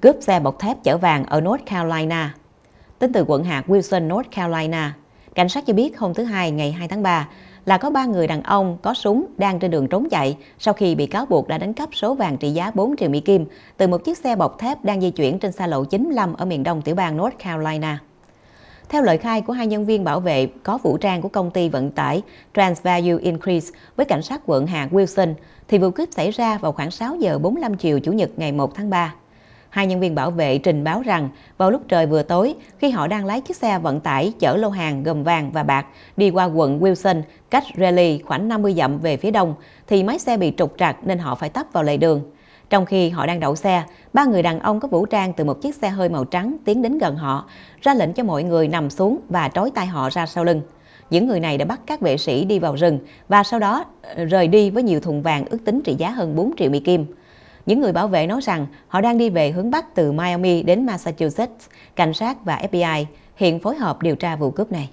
cướp xe bọc thép chở vàng ở North Carolina. Tính từ quận hạt Wilson, North Carolina, cảnh sát cho biết hôm thứ Hai ngày 2 tháng 3 là có ba người đàn ông có súng đang trên đường trốn chạy sau khi bị cáo buộc đã đánh cắp số vàng trị giá 4 triệu Mỹ Kim từ một chiếc xe bọc thép đang di chuyển trên xa lộ 95 ở miền đông tiểu bang North Carolina. Theo lời khai của hai nhân viên bảo vệ có vũ trang của công ty vận tải Transvalue Increase với cảnh sát quận hạt Wilson, thì vụ cướp xảy ra vào khoảng 6 giờ 45 chiều Chủ nhật ngày 1 tháng 3. Hai nhân viên bảo vệ trình báo rằng vào lúc trời vừa tối, khi họ đang lái chiếc xe vận tải chở lô hàng gồm vàng và bạc đi qua quận Wilson, cách Raleigh khoảng 50 dặm về phía đông, thì máy xe bị trục trặc nên họ phải tấp vào lề đường. Trong khi họ đang đậu xe, ba người đàn ông có vũ trang từ một chiếc xe hơi màu trắng tiến đến gần họ, ra lệnh cho mọi người nằm xuống và trói tay họ ra sau lưng. Những người này đã bắt các vệ sĩ đi vào rừng và sau đó ờ, rời đi với nhiều thùng vàng ước tính trị giá hơn 4 triệu Mỹ Kim. Những người bảo vệ nói rằng họ đang đi về hướng Bắc từ Miami đến Massachusetts. Cảnh sát và FBI hiện phối hợp điều tra vụ cướp này.